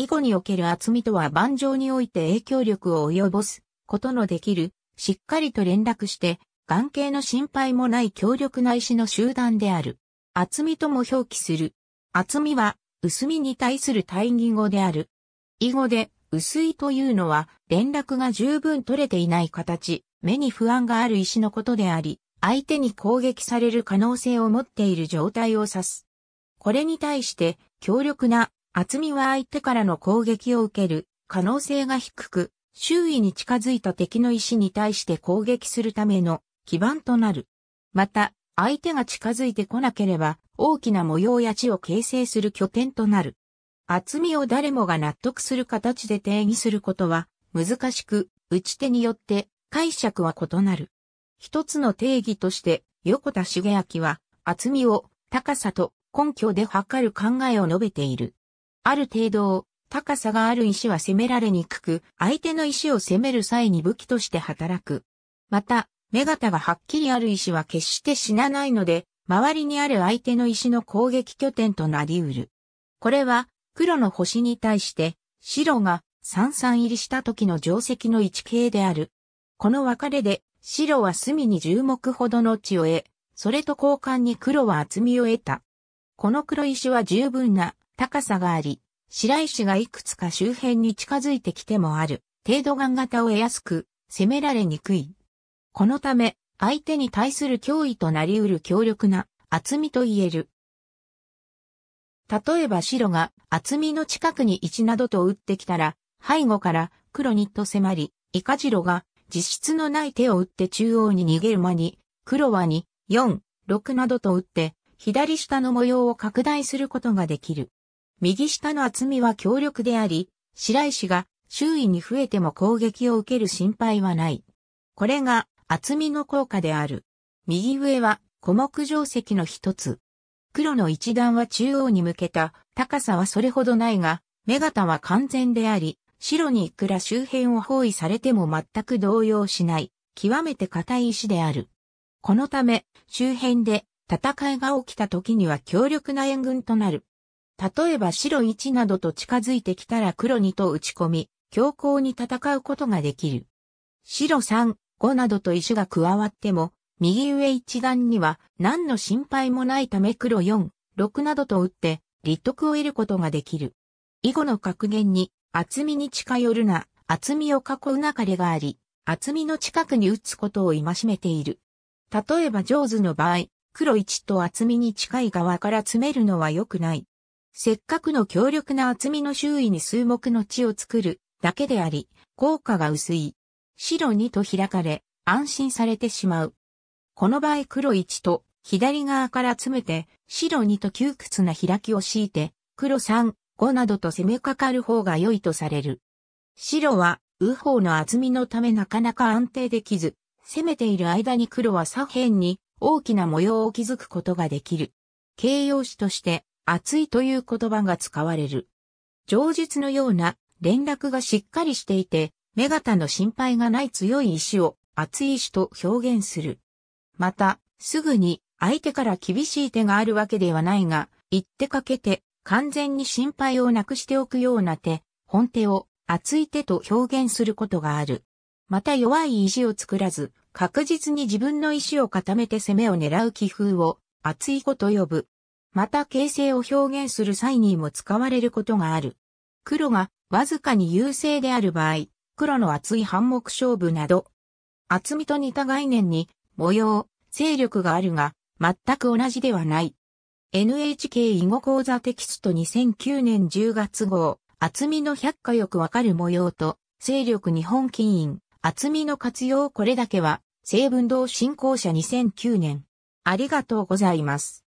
囲碁における厚みとは盤上において影響力を及ぼすことのできる、しっかりと連絡して、眼形の心配もない強力な石の集団である。厚みとも表記する。厚みは、薄みに対する対義語である。囲碁で、薄いというのは、連絡が十分取れていない形、目に不安がある石のことであり、相手に攻撃される可能性を持っている状態を指す。これに対して、強力な厚みは相手からの攻撃を受ける可能性が低く、周囲に近づいた敵の石に対して攻撃するための基盤となる。また、相手が近づいてこなければ、大きな模様や地を形成する拠点となる。厚みを誰もが納得する形で定義することは難しく、打ち手によって解釈は異なる。一つの定義として、横田茂明は厚みを高さと根拠で測る考えを述べている。ある程度、高さがある石は攻められにくく、相手の石を攻める際に武器として働く。また、目型がはっきりある石は決して死なないので、周りにある相手の石の攻撃拠点となり得る。これは、黒の星に対して、白が三々入りした時の定石の一形である。この別れで、白は隅に十目ほどの地を得、それと交換に黒は厚みを得た。この黒石は十分な高さがあり、白石がいくつか周辺に近づいてきてもある、程度岩型を得やすく、攻められにくい。このため、相手に対する脅威となり得る強力な厚みと言える。例えば白が厚みの近くに1などと打ってきたら、背後から黒にと迫り、イカジロが実質のない手を打って中央に逃げる間に、黒は2、4、6などと打って、左下の模様を拡大することができる。右下の厚みは強力であり、白石が周囲に増えても攻撃を受ける心配はない。これが厚みの効果である。右上は小木定石の一つ。黒の一段は中央に向けた、高さはそれほどないが、目型は完全であり、白にいくら周辺を包囲されても全く動揺しない、極めて硬い石である。このため、周辺で戦いが起きた時には強力な援軍となる。例えば白1などと近づいてきたら黒2と打ち込み、強硬に戦うことができる。白3、5などと石が加わっても、右上一段には何の心配もないため黒4、6などと打って、立得を得ることができる。以後の格言に、厚みに近寄るな、厚みを囲うなかれがあり、厚みの近くに打つことを戒めている。例えば上手の場合、黒1と厚みに近い側から詰めるのは良くない。せっかくの強力な厚みの周囲に数目の地を作るだけであり、効果が薄い。白2と開かれ、安心されてしまう。この場合黒1と左側から詰めて、白2と窮屈な開きを敷いて、黒3、5などと攻めかかる方が良いとされる。白は右方の厚みのためなかなか安定できず、攻めている間に黒は左辺に大きな模様を築くことができる。形容詞として熱いという言葉が使われる。上述のような連絡がしっかりしていて、目型の心配がない強い意志を熱い意志と表現する。また、すぐに相手から厳しい手があるわけではないが、言ってかけて完全に心配をなくしておくような手、本手を熱い手と表現することがある。また弱い意志を作らず、確実に自分の意志を固めて攻めを狙う気風を熱い子と呼ぶ。また形成を表現する際にも使われることがある。黒がわずかに優勢である場合、黒の厚い反目勝負など、厚みと似た概念に模様、勢力があるが、全く同じではない。NHK 囲碁講座テキスト2009年10月号、厚みの百科よくわかる模様と、勢力日本金印、厚みの活用これだけは、成文堂振興者2009年。ありがとうございます。